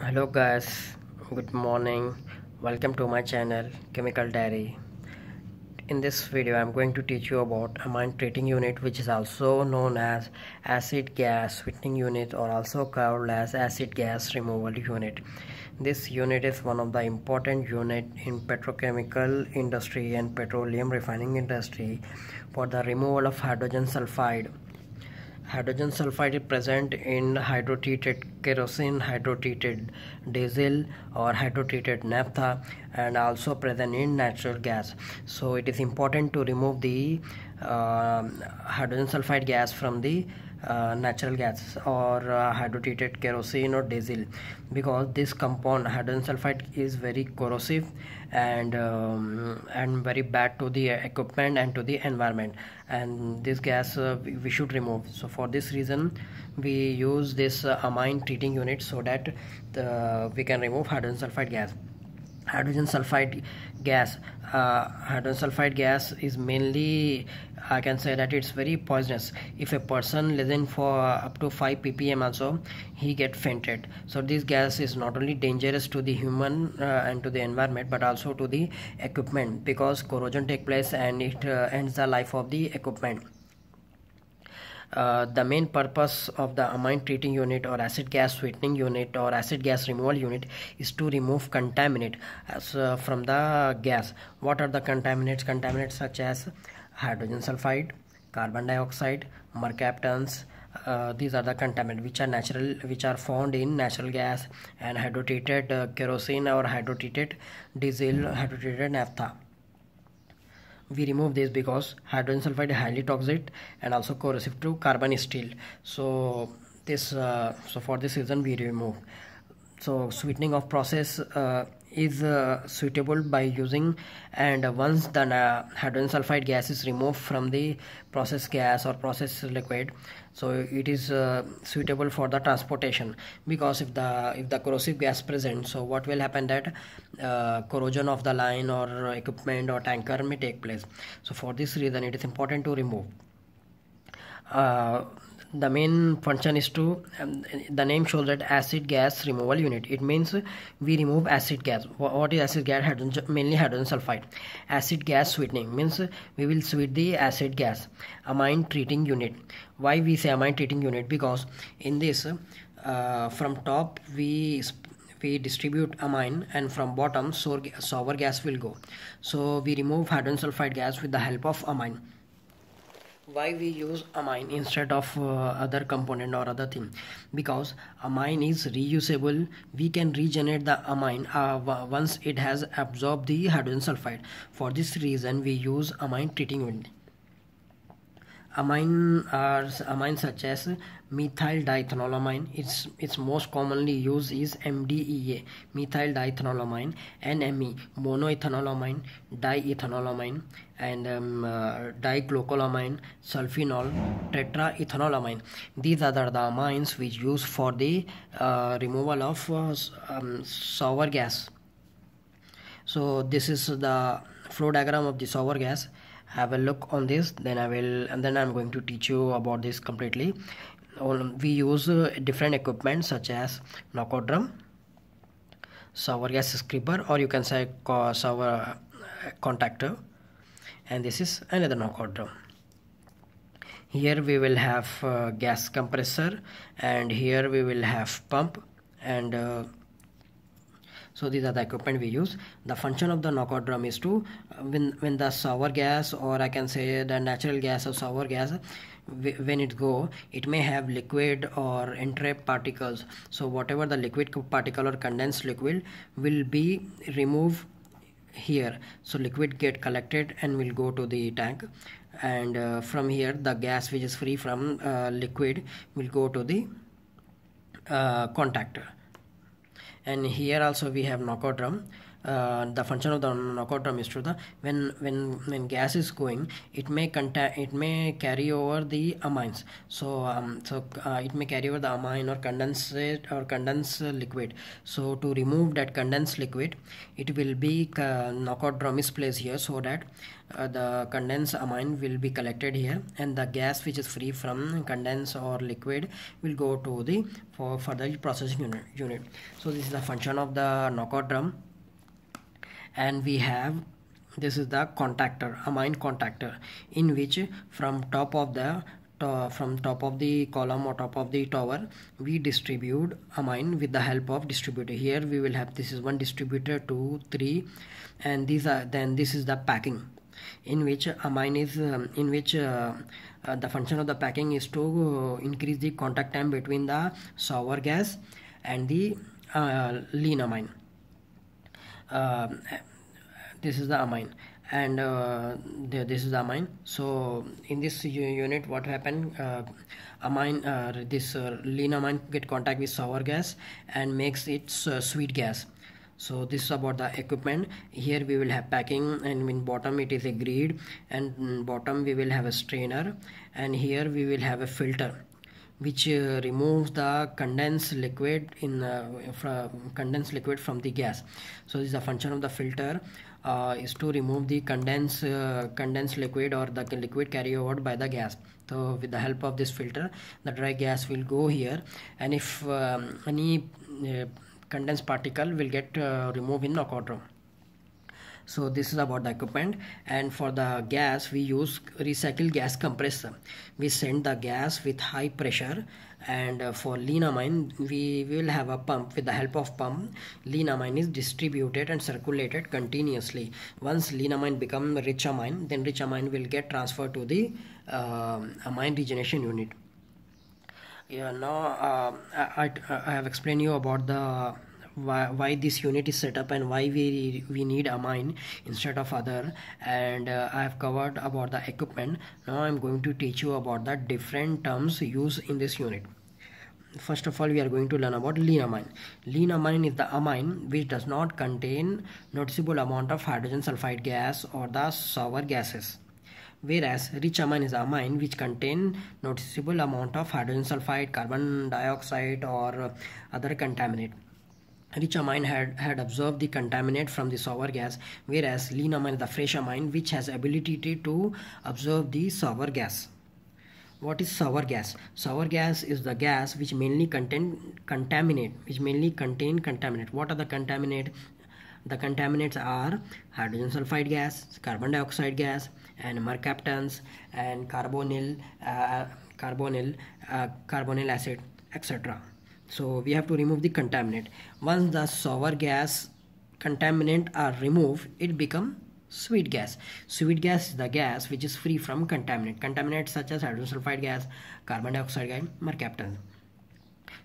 hello guys good morning welcome to my channel chemical diary in this video i'm going to teach you about a treating unit which is also known as acid gas sweetening unit or also called as acid gas removal unit this unit is one of the important unit in petrochemical industry and petroleum refining industry for the removal of hydrogen sulfide Hydrogen sulfide is present in hydrotreated kerosene, hydrotreated diesel or hydrotreated naphtha and also present in natural gas. So it is important to remove the uh, hydrogen sulfide gas from the uh, natural gas or uh, hydrotreated kerosene or diesel because this compound hydrogen sulfide is very corrosive and um, and very bad to the equipment and to the environment and this gas uh, we should remove so for this reason we use this uh, amine treating unit so that the, uh, we can remove hydrogen sulfide gas hydrogen sulfide gas uh, hydrogen sulfide gas is mainly i can say that it's very poisonous if a person less than for up to 5 ppm also he get fainted so this gas is not only dangerous to the human uh, and to the environment but also to the equipment because corrosion take place and it uh, ends the life of the equipment uh, the main purpose of the amine treating unit or acid gas sweetening unit or acid gas removal unit is to remove contaminant as, uh, from the gas what are the contaminants contaminants such as hydrogen sulfide carbon dioxide mercaptans uh, these are the contaminants which are natural which are found in natural gas and hydrotreated uh, kerosene or hydrotreated diesel hydrotreated naphtha we remove this because hydrogen sulfide is highly toxic and also corrosive to carbon steel so this uh, so for this reason we remove so sweetening of process uh, is uh, suitable by using and once the hydrogen sulfide gas is removed from the process gas or process liquid so it is uh, suitable for the transportation because if the if the corrosive gas present so what will happen that uh, corrosion of the line or equipment or tanker may take place so for this reason it is important to remove uh, the main function is to um, the name shows that acid gas removal unit it means we remove acid gas what is acid gas hydrogen, mainly hydrogen sulfide acid gas sweetening means we will sweet the acid gas amine treating unit why we say amine treating unit because in this uh, from top we we distribute amine and from bottom sour, sour gas will go so we remove hydrogen sulfide gas with the help of amine why we use amine instead of uh, other component or other thing because amine is reusable we can regenerate the amine uh, once it has absorbed the hydrogen sulfide for this reason we use amine treating unit amine are uh, amine such as methyl diethanolamine its its most commonly used is mdea methyl diethanolamine nme monoethanolamine diethanolamine and um, uh, diglucolamine sulfenol tetraethanolamine these are the amines which used for the uh, removal of uh, um, sour gas so this is the flow diagram of the sour gas have a look on this then i will and then i'm going to teach you about this completely we use uh, different equipment such as knockout drum sour gas scraper or you can say sour uh, contactor and this is another knockout drum here we will have uh, gas compressor and here we will have pump and uh, so these are the equipment we use the function of the knockout drum is to uh, when when the sour gas or i can say the natural gas or sour gas when it go it may have liquid or entrapped particles so whatever the liquid particle or condensed liquid will be removed here so liquid get collected and will go to the tank and uh, from here the gas which is free from uh, liquid will go to the uh, contactor and here also we have knockout drum uh, the function of the knockout is to the when when when gas is going it may contact it may carry over the amines so um, so uh, it may carry over the amine or condensate or condense liquid so to remove that condensed liquid it will be uh, knockout drum is placed here so that uh, the condensed amine will be collected here and the gas which is free from condensed or liquid will go to the for further processing unit, unit so this is the function of the knockout drum and we have this is the contactor amine contactor in which from top of the to, from top of the column or top of the tower we distribute amine with the help of distributor here we will have this is one distributor two three and these are then this is the packing in which amine is um, in which uh, uh, the function of the packing is to uh, increase the contact time between the sour gas and the uh, lean amine uh, this is the amine and uh, the, this is the amine so in this unit what happened uh, amine uh, this uh, lean amine get contact with sour gas and makes it uh, sweet gas so this is about the equipment here we will have packing and in bottom it is a grid and bottom we will have a strainer and here we will have a filter which uh, removes the condensed liquid in uh, from condensed liquid from the gas so this is the function of the filter uh, is to remove the condensed uh, condensed liquid or the liquid carried out by the gas so with the help of this filter the dry gas will go here and if um, any uh, condensed particle will get uh, removed in the aquadrome so this is about the equipment and for the gas we use recycled gas compressor we send the gas with high pressure and uh, for linamine we will have a pump with the help of pump linamine is distributed and circulated continuously once linamine become rich amine then rich amine will get transferred to the uh, amine regeneration unit yeah now uh, I, I, I have explained you about the why, why this unit is set up and why we we need amine instead of other and uh, i have covered about the equipment now i'm going to teach you about the different terms used in this unit first of all we are going to learn about lean amine lean amine is the amine which does not contain noticeable amount of hydrogen sulfide gas or the sour gases whereas rich amine is amine which contain noticeable amount of hydrogen sulfide carbon dioxide or other contaminant Rich amine had, had absorbed the contaminant from the sour gas, whereas lean amine, the fresh amine, which has ability to absorb the sour gas. What is sour gas? Sour gas is the gas which mainly contain contaminate, which mainly contain contaminant. What are the contaminant? The contaminants are hydrogen sulfide gas, carbon dioxide gas, and mercaptans and carbonyl, uh, carbonyl, uh, carbonyl acid, etc so we have to remove the contaminant once the sour gas contaminant are removed it become sweet gas sweet gas is the gas which is free from contaminant contaminants such as hydrogen sulfide gas carbon dioxide gas mercaptan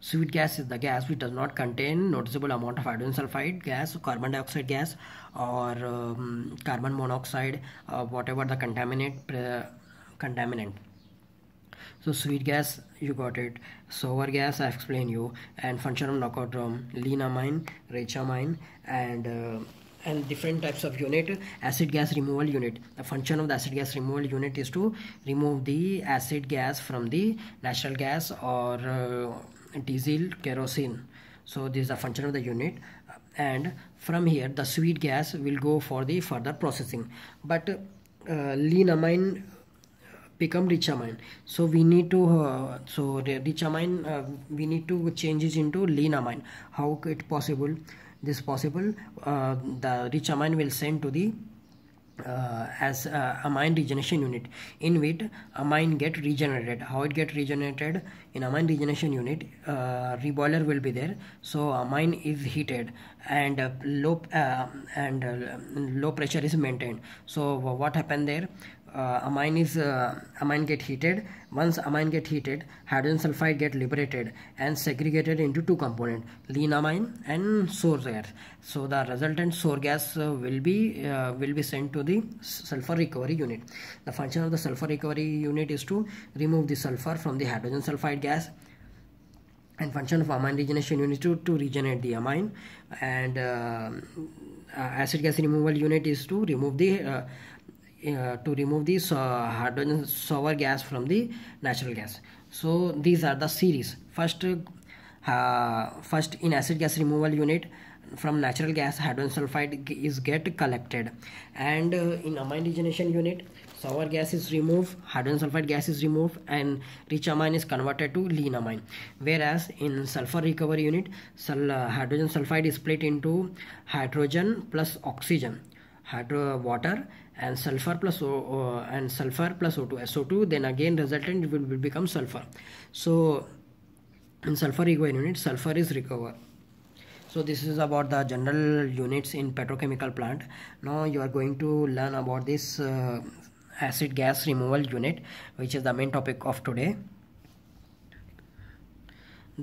sweet gas is the gas which does not contain noticeable amount of hydrogen sulfide gas carbon dioxide gas or um, carbon monoxide uh, whatever the contaminant uh, contaminant so sweet gas you got it sour gas i explain you and functional nocodrome linamine rachamine and uh, and different types of unit acid gas removal unit the function of the acid gas removal unit is to remove the acid gas from the natural gas or uh, diesel kerosene so this is the function of the unit and from here the sweet gas will go for the further processing but uh, linamine become amine, so we need to uh, so ricamine uh, we need to change it into amine. how it possible this possible uh, the amine will send to the uh, as uh, amine regeneration unit in which amine get regenerated how it get regenerated in amine regeneration unit uh, reboiler will be there so amine is heated and uh, low uh, and uh, low pressure is maintained so what happened there uh, amine is uh, amine get heated once amine get heated hydrogen sulfide get liberated and segregated into two component lean amine and sour gas so the resultant sour gas uh, will be uh, will be sent to the sulfur recovery unit the function of the sulfur recovery unit is to remove the sulfur from the hydrogen sulfide gas and function of amine regeneration unit to, to regenerate the amine and uh, uh, acid gas removal unit is to remove the uh, to remove this hydrogen sour gas from the natural gas so these are the series first uh, first in acid gas removal unit from natural gas hydrogen sulfide is get collected and uh, in amine regeneration unit sour gas is removed hydrogen sulfide gas is removed and rich amine is converted to lean amine whereas in sulfur recovery unit sul uh, hydrogen sulfide is split into hydrogen plus oxygen hydro water and sulfur plus o, and sulfur plus o2 so2 then again resultant will, will become sulfur so in sulfur equivalent unit sulfur is recovered so this is about the general units in petrochemical plant now you are going to learn about this uh, acid gas removal unit which is the main topic of today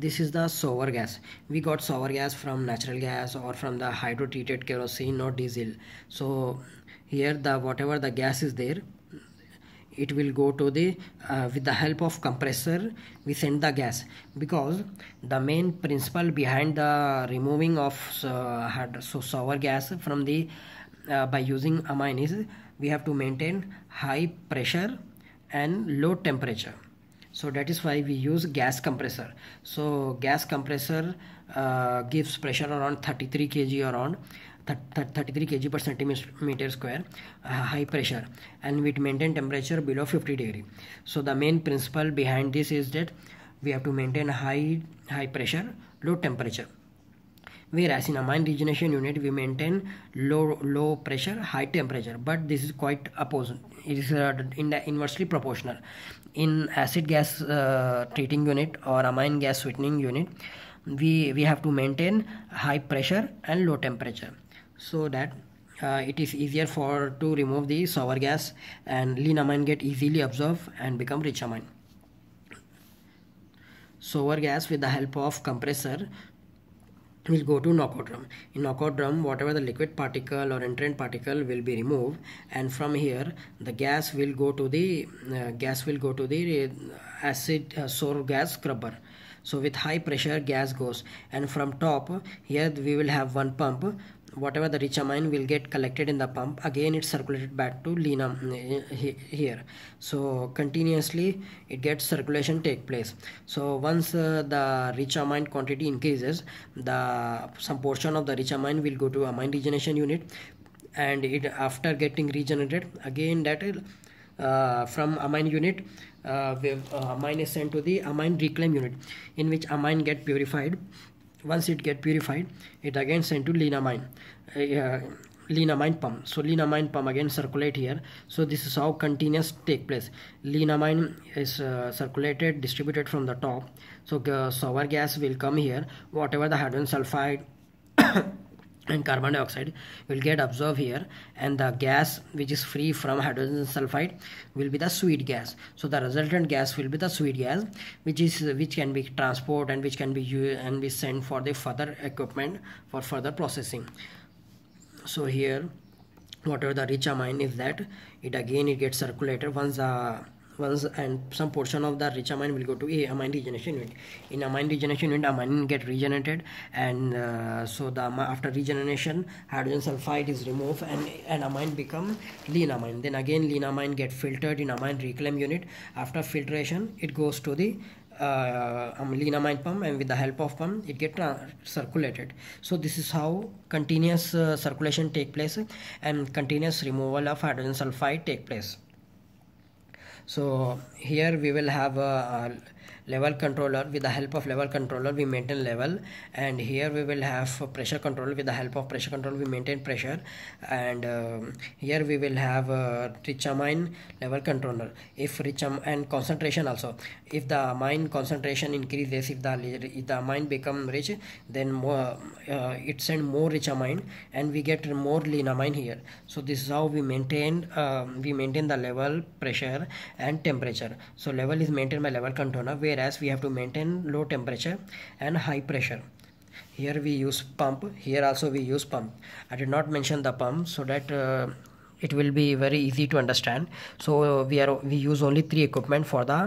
this is the sour gas we got sour gas from natural gas or from the hydro-treated kerosene or diesel so here the whatever the gas is there it will go to the uh, with the help of compressor we send the gas because the main principle behind the removing of uh, so sour gas from the uh, by using amine is we have to maintain high pressure and low temperature so that is why we use gas compressor so gas compressor uh, gives pressure around 33 kg around 33 kg per centimeter square uh, high pressure and we maintain temperature below 50 degree so the main principle behind this is that we have to maintain high high pressure low temperature whereas in a mine regeneration unit we maintain low low pressure high temperature but this is quite opposite it is uh, in the inversely proportional in acid gas uh, treating unit or amine gas sweetening unit we we have to maintain high pressure and low temperature so that uh, it is easier for to remove the sour gas and lean amine get easily absorbed and become rich amine sour gas with the help of compressor will go to knockout drum in knockout drum whatever the liquid particle or entrant particle will be removed and from here the gas will go to the uh, gas will go to the uh, acid uh, sour gas scrubber so with high pressure gas goes and from top here we will have one pump whatever the rich amine will get collected in the pump again it's circulated back to lenum mm, eh, here so continuously it gets circulation take place so once uh, the rich amine quantity increases the some portion of the rich amine will go to amine regeneration unit and it after getting regenerated again that uh, from amine unit uh, uh amine is sent to the amine reclaim unit in which amine get purified once it get purified it again sent to linamine uh, linamine pump so linamine pump again circulate here so this is how continuous take place linamine is uh, circulated distributed from the top so uh, sour gas will come here whatever the hydrogen sulfide and carbon dioxide will get absorbed here and the gas which is free from hydrogen sulfide will be the sweet gas so the resultant gas will be the sweet gas which is which can be transported and which can be used and be sent for the further equipment for further processing so here whatever the rich amine is that it again it gets circulated once the and some portion of the rich amine will go to a amine regeneration unit in amine regeneration unit amine get regenerated and uh, so the after regeneration hydrogen sulfide is removed and and amine become lean amine then again lean amine get filtered in amine reclaim unit after filtration it goes to the uh, um, pump and with the help of pump it get uh, circulated so this is how continuous uh, circulation take place and continuous removal of hydrogen sulfide take place so here we will have a, a level controller with the help of level controller we maintain level and here we will have pressure control with the help of pressure control we maintain pressure and uh, here we will have uh, rich amine level controller if rich and concentration also if the amine concentration increases if the if the amine become rich then more uh, it send more rich amine and we get more lean amine here so this is how we maintain um, we maintain the level pressure and temperature so level is maintained by level controller where whereas we have to maintain low temperature and high pressure here we use pump here also we use pump i did not mention the pump so that uh, it will be very easy to understand so uh, we are we use only three equipment for the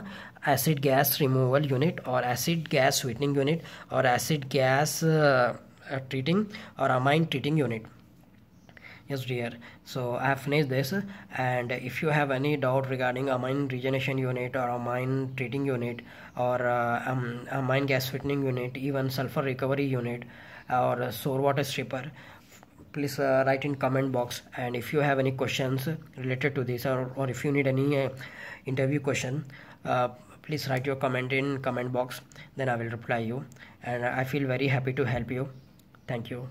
acid gas removal unit or acid gas sweetening unit or acid gas uh, treating or amine treating unit yes dear so i have finished this and if you have any doubt regarding a mine regeneration unit or a mine treating unit or uh, um, gas fitting unit even sulfur recovery unit or sore water stripper please uh, write in comment box and if you have any questions related to this or, or if you need any uh, interview question uh, please write your comment in comment box then i will reply you and i feel very happy to help you thank you